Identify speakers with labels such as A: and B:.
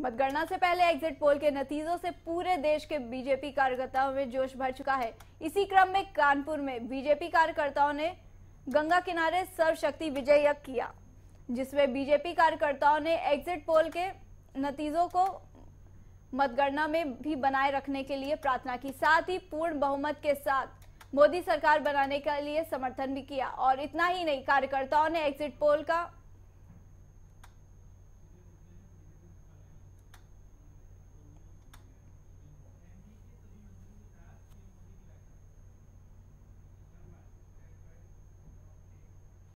A: मतगणना से पहले एग्जिट पोल के नतीजों से पूरे देश के बीजेपी कार्यकर्ताओं में जोश भर चुका है इसी क्रम में कानपुर में बीजेपी कार्यकर्ताओं ने गंगा किनारे सर्वशक्ति विजय यज्ञ किया जिसमें बीजेपी कार्यकर्ताओं ने एग्जिट पोल के नतीजों को मतगणना में भी बनाए रखने के लिए प्रार्थना की साथ ही पूर्ण बहुमत के साथ मोदी सरकार बनाने के लिए समर्थन भी किया और इतना ही नहीं कार्यकर्ताओं ने एग्जिट पोल का